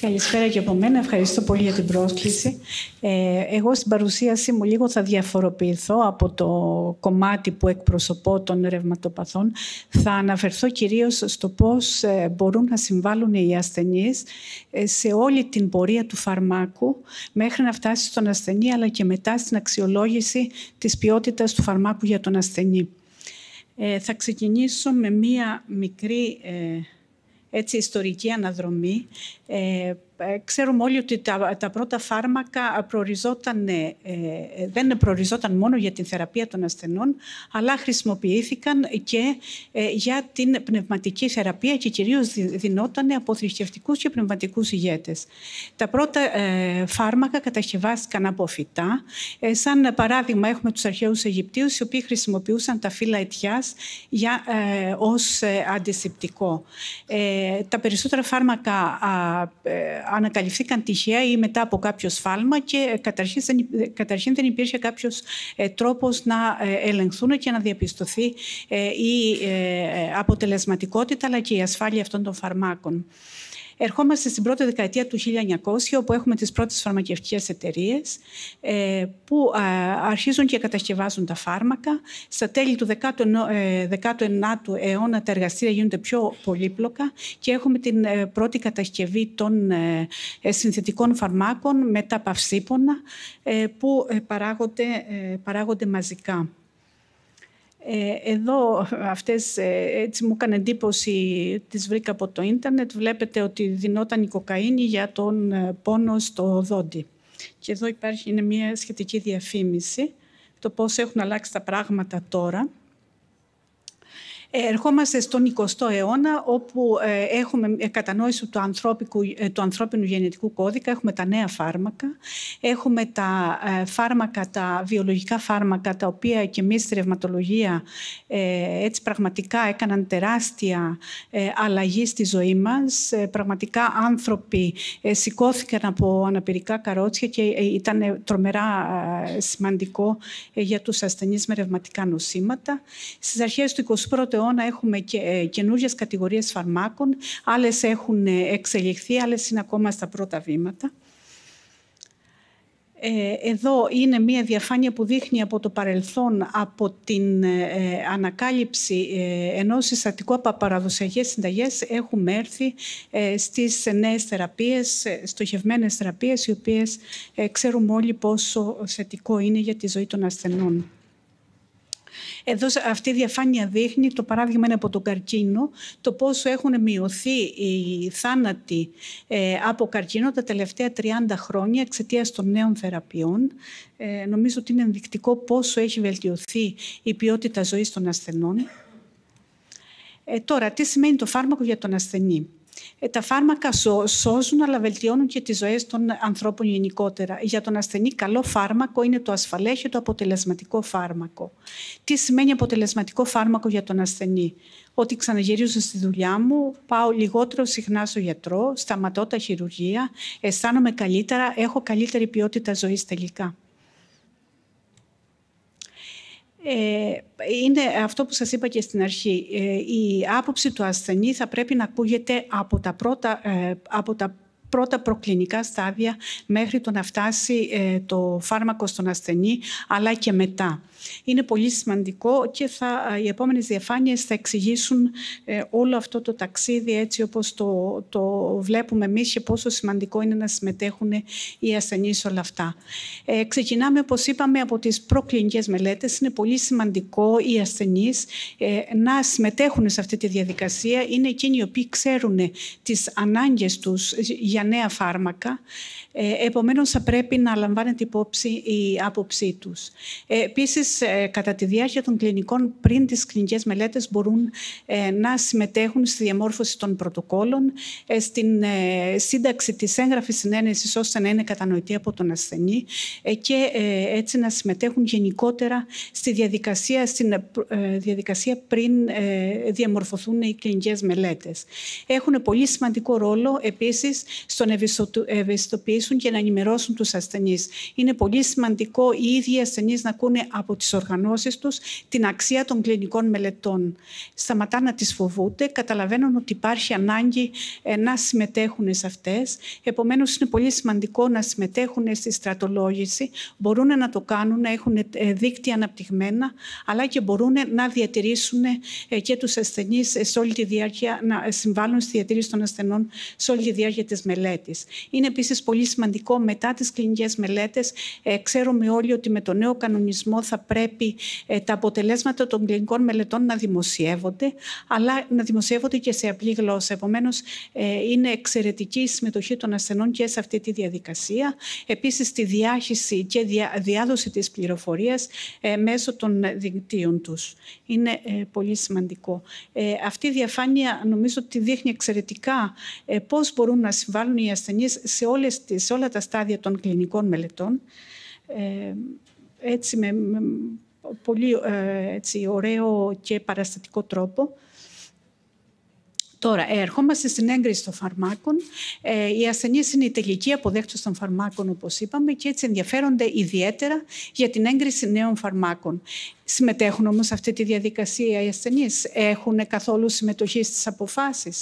Καλησπέρα και από μένα. Ευχαριστώ πολύ για την πρόσκληση. Ε, εγώ στην παρουσίασή μου λίγο θα διαφοροποιηθώ από το κομμάτι που εκπροσωπώ των ρευματοπαθών. Θα αναφερθώ κυρίως στο πώς ε, μπορούν να συμβάλλουν οι ασθενείς ε, σε όλη την πορεία του φαρμάκου μέχρι να φτάσει στον ασθενή αλλά και μετά στην αξιολόγηση της ποιότητας του φαρμάκου για τον ασθενή. Ε, θα ξεκινήσω με μία μικρή έτσι, ιστορική αναδρομή ε, ε, ξέρουμε όλοι ότι τα, τα πρώτα φάρμακα προοριζόταν, ε, ε, δεν προοριζόταν μόνο για την θεραπεία των ασθενών, αλλά χρησιμοποιήθηκαν και για την πνευματική θεραπεία και κυρίως δινόταν από θρησκευτικούς και πνευματικούς ηγέτες. Τα πρώτα φάρμακα κατασκευάστηκαν από φυτά. σαν παράδειγμα έχουμε τους αρχαίους Αιγυπτίους, οι οποίοι χρησιμοποιούσαν τα φύλλα αιτιάς για, ως αντισηπτικό. τα περισσότερα φάρμακα ανακαλυφθήκαν τυχαία ή μετά από κάποιο σφάλμα και ε, ε, καταρχήν δεν, υπήρχε κάποιος ε, τρόπος να ελεγχθούν και να διαπιστωθεί η αποτελεσματικότητα αλλά και η ασφάλεια αυτών των φαρμάκων. Ερχόμαστε στην πρώτη δεκαετία του 1900, όπου έχουμε τις πρώτες φαρμακευτικές εταιρείες ε, που αρχίζουν και κατασκευάζουν τα φάρμακα. Στα τέλη του 19ου ε, αιώνα τα εργαστήρια γίνονται πιο πολύπλοκα και έχουμε την ε, πρώτη κατασκευή των συνθετικών φαρμάκων με τα παυσίπονα που παράγονται μαζικά. Ε, εδώ αυτές ε, έτσι μου έκανε εντύπωση, τις βρήκα από το ίντερνετ. Βλέπετε ότι δινόταν η κοκαίνη για τον ε, πόνο στο δόντι. Και εδώ υπάρχει μια σχετική διαφήμιση, το πώς έχουν αλλάξει τα πράγματα τώρα ερχόμαστε στον 20ο αιώνα όπου ε, έχουμε ε, κατανόηση του, ε, του ανθρώπινου γενετικού κώδικα, έχουμε τα νέα φάρμακα, έχουμε τα φάρμακα, τα βιολογικά φάρμακα τα οποία και εμείς στη ρευματολογία έτσι πραγματικά έκαναν τεράστια αλλαγή στη ζωή μας. Πραγματικά άνθρωποι σηκώθηκαν από αναπηρικά καρότσια και ήταν τρομερά σημαντικό για τους ασθενείς με ρευματικά νοσήματα. Στις αρχές του 21ου έχουμε και ε, καινούριες κατηγορίες φαρμάκων, άλλες έχουν ε, εξελιχθεί, άλλες είναι ακόμα στα πρώτα βήματα. Ε, εδώ είναι μία διαφάνεια που δείχνει από το παρελθόν από την ανακάλυψη ε, ενός συστατικού από παραδοσιακές συνταγές έχουμε έρθει στις νέες θεραπείες, στοχευμένες θεραπείες οι οποίες ξέρουμε όλοι πόσο θετικό είναι για τη ζωή των ασθενών. Εδώ αυτή η διαφάνεια δείχνει, το παράδειγμα είναι από τον καρκίνο, το πόσο έχουν μειωθεί οι θάνατοι ε, από καρκίνο τα τελευταία 30 χρόνια εξαιτίας των νέων θεραπείων. Ε, νομίζω ότι είναι ενδεικτικό πόσο έχει βελτιωθεί η ποιότητα ζωής των ασθενών. Ε, τώρα, τι σημαίνει το φάρμακο για τον ασθενή. Ε, τα φάρμακα σώζουν αλλά βελτιώνουν και τις ζωές των ανθρώπων γενικότερα. Για τον ασθενή καλό φάρμακο είναι το ασφαλέ και το αποτελεσματικό φάρμακο. Τι σημαίνει αποτελεσματικό φάρμακο για τον ασθενή. Ότι ξαναγυρίζω στη δουλειά μου, πάω λιγότερο συχνά στο γιατρό, σταματώ τα χειρουργία, αισθάνομαι καλύτερα, έχω καλύτερη ποιότητα ζωής τελικά. Ε, είναι αυτό που σας είπα και στην αρχή. Ε, η άποψη του ασθενή θα πρέπει να ακούγεται από τα πρώτα, ε, από τα πρώτα προκλινικά στάδια μέχρι το να φτάσει το φάρμακο στον ασθενή, αλλά και μετά είναι πολύ σημαντικό και θα, οι επόμενες διαφάνειες θα εξηγήσουν ε, όλο αυτό το ταξίδι έτσι όπως το, το βλέπουμε εμείς και πόσο σημαντικό είναι να συμμετέχουν οι ασθενείς όλα αυτά. Ε, ξεκινάμε, όπως είπαμε, από τις προκλινικές μελέτες. Είναι πολύ σημαντικό οι ασθενείς ε, να συμμετέχουν σε αυτή τη διαδικασία. Είναι εκείνοι οι οποίοι ξέρουν τις ανάγκες τους για νέα φάρμακα. Ε, επομένως, θα πρέπει να λαμβάνεται υπόψη η άποψή τους. Ε, ε, κατά τη διάρκεια των κλινικών πριν τις κλινικές μελέτες μπορούν ε, να συμμετέχουν στη διαμόρφωση των πρωτοκόλων, ε, στην σύνταξη της έγγραφης συνένεσης ώστε να είναι κατανοητή από τον ασθενή και έτσι να συμμετέχουν γενικότερα στη διαδικασία, στην διαδικασία πριν διαμορφωθούν οι κλινικές μελέτες. Έχουν πολύ σημαντικό ρόλο επίσης στο να ευαισθητοποιήσουν και να ενημερώσουν τους ασθενείς. Είναι πολύ σημαντικό οι ίδιοι ασθενείς να ακούνε από τις οργανώσεις τους την αξία των κλινικών μελετών. Σταματά να τις φοβούνται, καταλαβαίνουν ότι υπάρχει ανάγκη ε, να συμμετέχουν σε αυτές. Επομένως, είναι πολύ σημαντικό να συμμετέχουν στη στρατολόγηση. Μπορούν να το κάνουν, να έχουν ε, δίκτυα αναπτυγμένα, αλλά και μπορούν να διατηρήσουν ε, και τους ασθενείς σε όλη τη διάρκεια, να συμβάλλουν στη διατήρηση των ασθενών σε όλη τη διάρκεια της μελέτης. Είναι επίσης πολύ σημαντικό μετά τις κλινικές μελέτες. Ε, ξέρουμε όλοι ότι με το νέο κανονισμό θα πρέπει ε, τα αποτελέσματα των κλινικών μελετών να δημοσιεύονται, αλλά να δημοσιεύονται και σε απλή γλώσσα. Επομένως, ε, είναι εξαιρετική η συμμετοχή των ασθενών και σε αυτή τη διαδικασία. Επίσης, τη διάχυση και διά, διάδοση της πληροφορίας ε, μέσω των δικτύων τους. Είναι ε, πολύ σημαντικό. Ε, αυτή η διαφάνεια νομίζω ότι δείχνει εξαιρετικά πώς μπορούν να συμβάλλουν οι ασθενείς σε, όλα τα στάδια των κλινικών μελετών έτσι με, πολύ ε, έτσι, ωραίο και παραστατικό τρόπο Τώρα, ερχόμαστε στην έγκριση των φαρμάκων. Ε, οι ασθενείς είναι οι τελικοί αποδέκτε των φαρμάκων, όπως είπαμε, και έτσι ενδιαφέρονται ιδιαίτερα για την έγκριση νέων φαρμάκων. Συμμετέχουν όμως σε αυτή τη διαδικασία οι ασθενείς, έχουν καθόλου συμμετοχή στις αποφάσεις.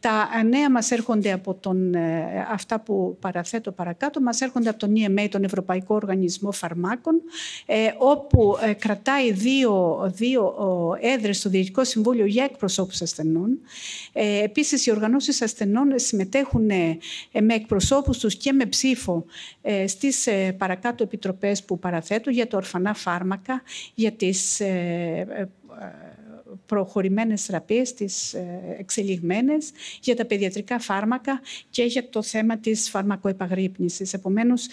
Τα νέα μας έρχονται από τον. Ε, αυτά που παραθέτω παρακάτω, μας έρχονται από τον EMA, τον Ευρωπαϊκό Οργανισμό Φαρμάκων, ε, όπου ε, κρατάει δύο, δύο έδρες στο Διοικητικό Συμβούλιο για εκπροσώπους ασθενών. Ε, επίσης, οι οργανώσεις ασθενών συμμετέχουν ε, ε, με εκπροσώπους τους και με ψήφο ε, στις ε, παρακάτω επιτροπές που παραθέτουν για τα ορφανά φάρμακα, για τις προχωρημένες θεραπείες, τις εξελιγμένες, για τα παιδιατρικά φάρμακα και για το θέμα της φαρμακοεπαγρύπνησης. Επομένως,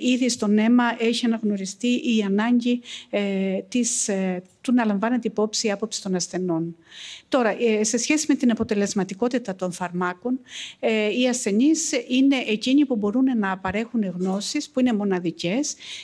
ήδη στο αίμα έχει αναγνωριστεί η ανάγκη της του να λαμβάνεται υπόψη η άποψη των ασθενών. Τώρα, ε, σε σχέση με την αποτελεσματικότητα των φαρμάκων, ε, οι ασθενείς είναι εκείνοι που μπορούν να παρέχουν γνώσεις που είναι μοναδικές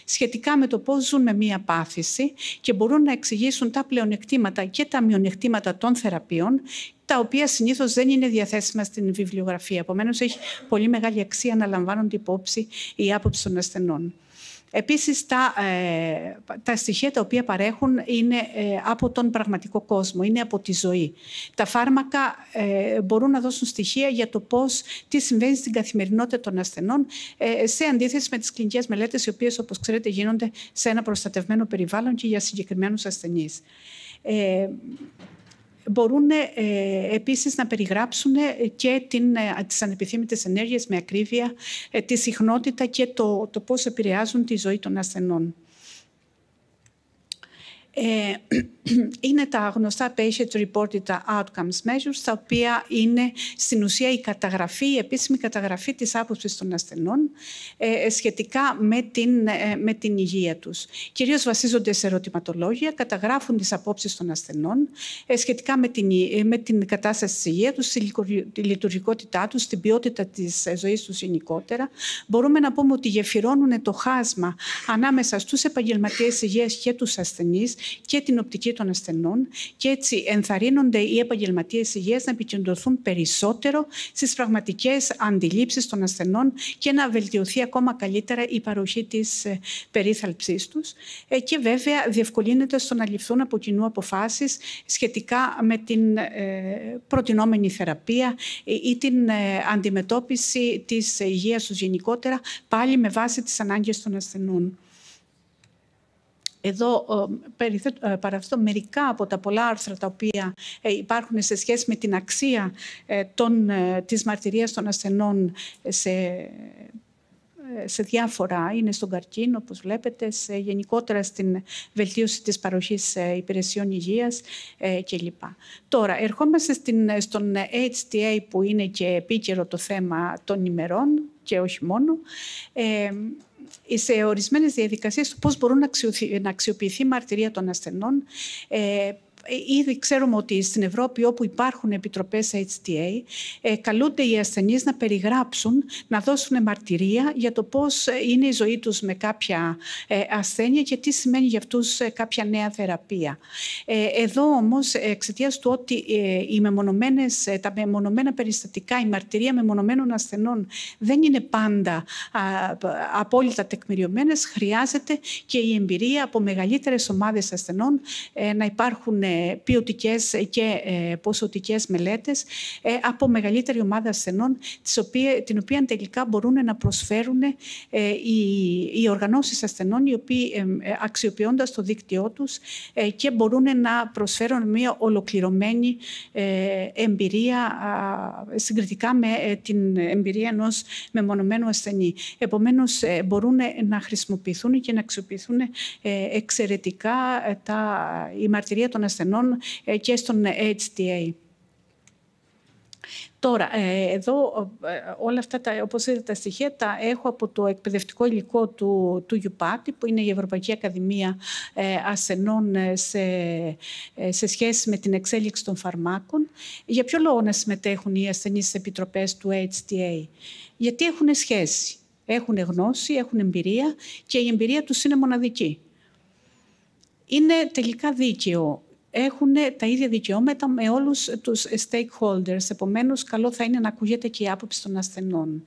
σχετικά με το πώς ζουν με μία πάθηση και μπορούν να εξηγήσουν τα πλεονεκτήματα και τα μειονεκτήματα των θεραπείων τα οποία συνήθως δεν είναι διαθέσιμα στην βιβλιογραφία. Επομένως, έχει πολύ μεγάλη αξία να λαμβάνονται υπόψη η άποψη των ασθενών. Επίσης, τα, ε, στοιχεία τα οποία παρέχουν είναι ε, από τον πραγματικό κόσμο, είναι από τη ζωή. Τα φάρμακα ε, μπορούν να δώσουν στοιχεία για το πώς, τι συμβαίνει στην καθημερινότητα των ασθενών, ε, σε αντίθεση με τις κλινικές μελέτες, οι οποίες, όπως ξέρετε, γίνονται σε ένα προστατευμένο περιβάλλον και για συγκεκριμένους ασθενείς μπορούν ε, επίσης να περιγράψουν ε, και την, ε, τις ανεπιθύμητες ενέργειες με ακρίβεια, τη συχνότητα και το, το πώς επηρεάζουν τη ζωή των ασθενών. είναι τα γνωστά patient reported outcomes measures, τα οποία είναι στην ουσία η καταγραφή, η επίσημη καταγραφή της άποψης των ασθενών ε, ε σχετικά με την, ε, με την υγεία τους. Κυρίως βασίζονται σε ερωτηματολόγια, καταγράφουν τις απόψεις των ασθενών ε, σχετικά με την, ε, με την κατάσταση της υγείας τους, τη λειτουργικότητά τους, την ποιότητα της ζωής τους γενικότερα. Μπορούμε να πούμε ότι γεφυρώνουν το χάσμα ανάμεσα στους επαγγελματίες υγείας και τους ασθενείς και την οπτική των των ασθενών και έτσι ενθαρρύνονται οι επαγγελματίες υγείας να επικεντρωθούν περισσότερο στις πραγματικές αντιλήψεις των ασθενών και να βελτιωθεί ακόμα καλύτερα η παροχή της ε, περιθαλψή τους. Ε, και βέβαια διευκολύνεται στο να ληφθούν από κοινού αποφάσεις σχετικά με την ε, προτινόμενη θεραπεία ή την αντιμετώπιση της υγείας τους γενικότερα πάλι με βάση τις ανάγκες των ασθενών. Εδώ ε, παραθέτω μερικά από τα πολλά άρθρα τα οποία ε, υπάρχουν σε σχέση με την αξία ε, των, της μαρτυρίας των ασθενών σε σε διάφορα. Είναι στον καρκίνο, όπως βλέπετε, σε, γενικότερα στην βελτίωση της παροχής υπηρεσιών υγείας κλπ. Τώρα, ερχόμαστε στην, στον HTA που είναι και επίκαιρο το θέμα των ημερών και όχι μόνο. Ε, σε ορισμένες διαδικασίες του πώς μπορούν να αξιοποιηθεί η μαρτυρία των ασθενών, ε, ε, ήδη ξέρουμε ότι στην Ευρώπη όπου υπάρχουν επιτροπές HTA ε, καλούνται οι ασθενείς να περιγράψουν, να δώσουν μαρτυρία για το πώς ε, είναι η ζωή τους με κάποια ασθένεια και τι σημαίνει για αυτούς κάποια νέα θεραπεία. Εδώ όμως εξαιτίας του ότι οι μεμονωμένες, τα μεμονωμένα περιστατικά, η μαρτυρία μεμονωμένων ασθενών δεν είναι πάντα απόλυτα τεκμηριωμένες, χρειάζεται και η εμπειρία από μεγαλύτερες ομάδες ασθενών να υπάρχουν Ποιοτικές και ε, ποσοτικές μελέτες ε, από μεγαλύτερη ομάδα ασθενών, την οποία τελικά μπορούν να προσφέρουν ε, οι οργανώσεις ασθενών, οι οποίοι αξιοποιώντας το δίκτυό τους και μπορούν να προσφέρουν μια ολοκληρωμένη εμπειρία συγκριτικά με την εμπειρία ενός μεμονωμένου ασθενή. Επομένως, μπορούν να χρησιμοποιηθούν και να αξιοποιηθούν εξαιρετικά τα, η μαρτυρία των ασθενών ασθενών ε, και στον ε, HTA. Τώρα, ε, εδώ όλα αυτά, τα, όπως είδατε τα στοιχεία, τα έχω από το εκπαιδευτικό υλικό του, του που είναι η Ευρωπαϊκή Ακαδημία Ασενών σε, σχέση με την εξέλιξη των φαρμάκων. Για ποιο λόγο να συμμετέχουν οι ασθενείς στις επιτροπές του HTA. Γιατί έχουν σχέση. Έχουν γνώση, έχουν εμπειρία και η εμπειρία τους είναι μοναδική. Είναι τελικά δίκαιο έχουν τα ίδια δικαιώματα με όλους τους stakeholders. Επομένως, καλό θα είναι να ακούγεται και η άποψη των ασθενών.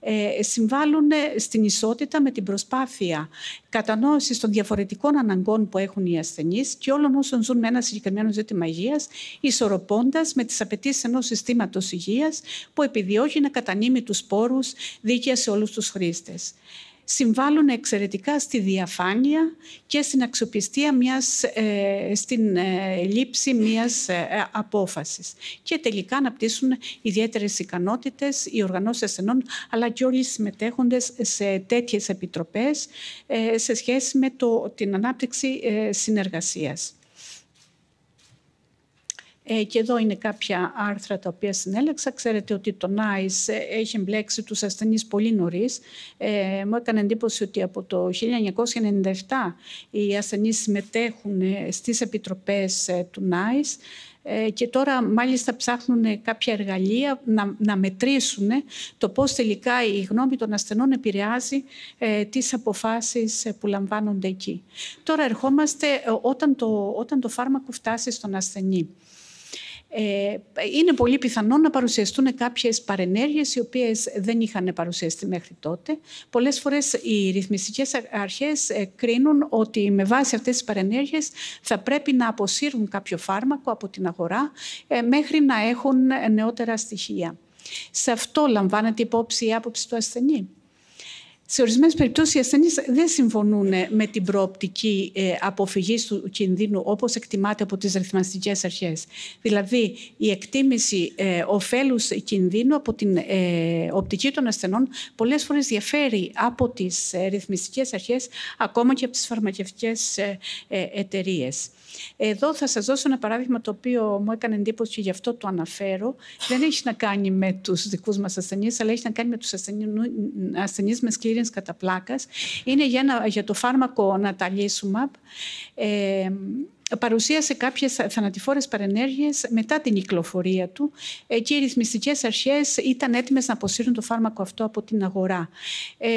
Ε, συμβάλλουν στην ισότητα με την προσπάθεια κατανόησης των διαφορετικών αναγκών που έχουν οι ασθενείς και όλων όσων ζουν με ένα συγκεκριμένο ζήτημα υγείας, ισορροπώντας με τις απαιτήσεις ενός συστήματος υγείας που επιδιώκει να κατανείμει τους πόρους δίκαια σε όλους τους χρήστες συμβάλλουν εξαιρετικά στη διαφάνεια και στην αξιοπιστία μιας, ε, στην ε, λήψη μιας ε, απόφασης. Και τελικά αναπτύσσουν ιδιαίτερες ικανότητες οι οργανώσεις ασθενών, αλλά και όλοι οι συμμετέχοντες σε τέτοιες επιτροπές σε σχέση με το, την ανάπτυξη συνεργασίας. Ε, και εδώ είναι κάποια άρθρα τα οποία συνέλεξα. Ξέρετε ότι το ΝΑΙΣ ε, έχει εμπλέξει τους ασθενείς πολύ νωρίς. Ε, μου έκανε εντύπωση ότι από το 1997 οι ασθενείς συμμετέχουν ε, στις επιτροπές του ΝΑΙΣ και τώρα μάλιστα ψάχνουν κάποια εργαλεία να, να μετρήσουν το πώς τελικά η γνώμη των ασθενών επηρεάζει ε, τις αποφάσεις που λαμβάνονται εκεί. Τώρα ερχόμαστε όταν το, όταν το φάρμακο φτάσει στον ασθενή ε, είναι πολύ πιθανό να παρουσιαστούν κάποιες παρενέργειες οι οποίες δεν είχαν παρουσιαστεί μέχρι τότε. Πολλές φορές οι ρυθμιστικές αρχές ε, κρίνουν ότι με βάση αυτές τις παρενέργειες θα πρέπει να αποσύρουν κάποιο φάρμακο από την αγορά ε, μέχρι να έχουν νεότερα στοιχεία. Σε αυτό λαμβάνεται υπόψη η άποψη του ασθενή. Σε ορισμένες περιπτώσεις οι ασθενείς δεν συμφωνούν ε, με την προοπτική ε, αποφυγής του κινδύνου όπως εκτιμάται από τις ρυθμιστικές αρχές. Δηλαδή, η εκτίμηση ε, ωφέλους κινδύνου από την οπτική των ασθενών πολλές φορές διαφέρει από τις ρυθμιστικές αρχές, ακόμα και από τις φαρμακευτικές εταιρείες. Εδώ θα σας δώσω ένα παράδειγμα το οποίο μου έκανε εντύπωση και γι' αυτό το αναφέρω. Δεν έχει να κάνει με τους δικούς μας ασθενείς, αλλά έχει να κάνει με τους ασθενείς με σκληρή Experience κατά Είναι για, ένα, για το φάρμακο Ναταλίσουμαπ. Ε, παρουσίασε κάποιες θανατηφόρες παρενέργειες μετά την κυκλοφορία του ε, και οι ρυθμιστικές αρχές ήταν έτοιμες να αποσύρουν το φάρμακο αυτό από την αγορά. Ε,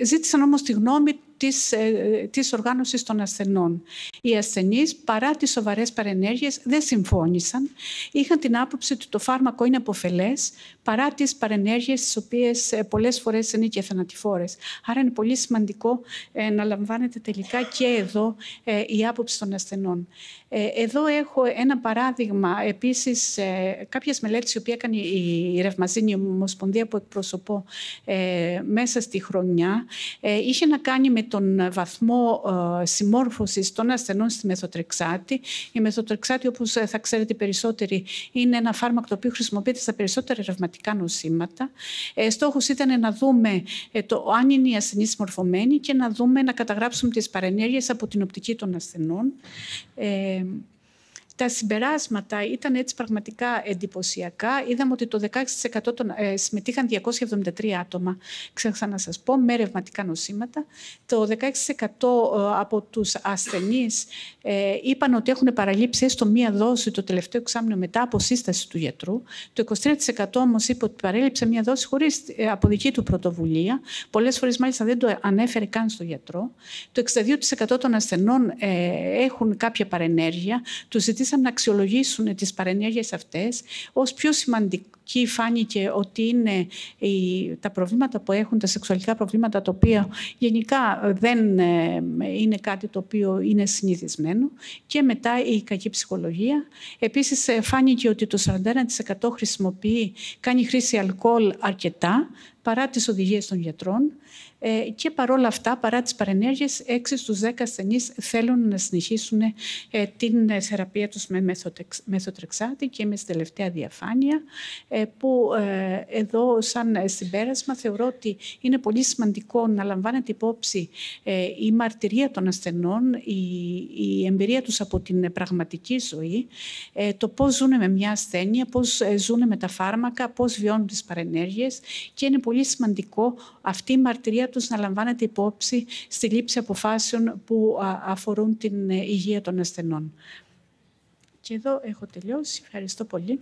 ε ζήτησαν όμως τη γνώμη της, ε, της οργάνωσης των ασθενών. Οι ασθενείς, παρά τις σοβαρές παρενέργειες, δεν συμφώνησαν. Είχαν την άποψη ότι το φάρμακο είναι αποφελές, παρά τις παρενέργειες, τις οποίες ε, πολλές φορές είναι και θανατηφόρες. Άρα είναι πολύ σημαντικό ε, να λαμβάνεται τελικά και εδώ ε, η άποψη των ασθενών. Ε, εδώ έχω ένα παράδειγμα, επίσης ε, κάποιες μελέτες που έκανε η Ρευμαζίνη Ομοσπονδία που εκπροσωπώ ε, μέσα στη χρονιά είχε να κάνει με τον βαθμό συμμόρφωσης των ασθενών στη μεθοτρεξάτη. Η μεθοτρεξάτη όπως θα ξέρετε περισσότεροι είναι ένα φάρμακο το οποίο χρησιμοποιείται στα περισσότερα ρευματικά νοσήματα. Στόχος ήταν να δούμε το αν είναι οι ασθενείς συμμορφωμένοι και να δούμε να καταγράψουμε τις παρενέργειες από την οπτική των ασθενών. I'm. τα συμπεράσματα ήταν έτσι πραγματικά εντυπωσιακά. Είδαμε ότι το 16% ε, συμμετείχαν 273 άτομα, ξέχασα να σας πω, με ρευματικά νοσήματα. Το 16% ε, από τους ασθενείς ε, είπαν ότι έχουν παραλείψει έστω μία δόση το τελευταίο εξάμεινο μετά από σύσταση του γιατρού. Το 23% όμως είπε ότι παρέλειψε μία δόση χωρίς από δική του πρωτοβουλία. Πολλές φορές μάλιστα δεν το ανέφερε καν στο γιατρό. Το 62% των ασθενών έχουν κάποια παρενέργεια. Τους να αξιολογήσουν τις παρενέργειες αυτές ως πιο σημαντικό Εκεί φάνηκε ότι είναι τα προβλήματα που έχουν, τα σεξουαλικά προβλήματα, τα οποία γενικά δεν ε, είναι κάτι το οποίο είναι συνηθισμένο. Και μετά η κακή ψυχολογία. Επίσης ε, φάνηκε ότι το 41% χρησιμοποιεί, κάνει χρήση αλκοόλ αρκετά, παρά τις οδηγίες των γιατρών ε, και παρόλα αυτά, παρά τις παρενέργειες, 6 στους 10 ασθενείς θέλουν να συνεχίσουν την θεραπεία τους με μεθοτρεξάτη και με στην τελευταία διαφάνεια. Ε, που ε, εδώ σαν ε, συμπέρασμα θεωρώ ότι είναι πολύ σημαντικό να λαμβάνεται υπόψη η μαρτυρία των ασθενών, η, εμπειρία τους από την πραγματική ζωή, το πώς ζουν με μια ασθένεια, πώς ζουν με τα φάρμακα, πώς βιώνουν τις παρενέργειες και είναι πολύ σημαντικό αυτή η μαρτυρία τους να λαμβάνεται υπόψη στη λήψη αποφάσεων που αφορούν την υγεία των ασθενών. Και εδώ έχω τελειώσει. Ευχαριστώ πολύ.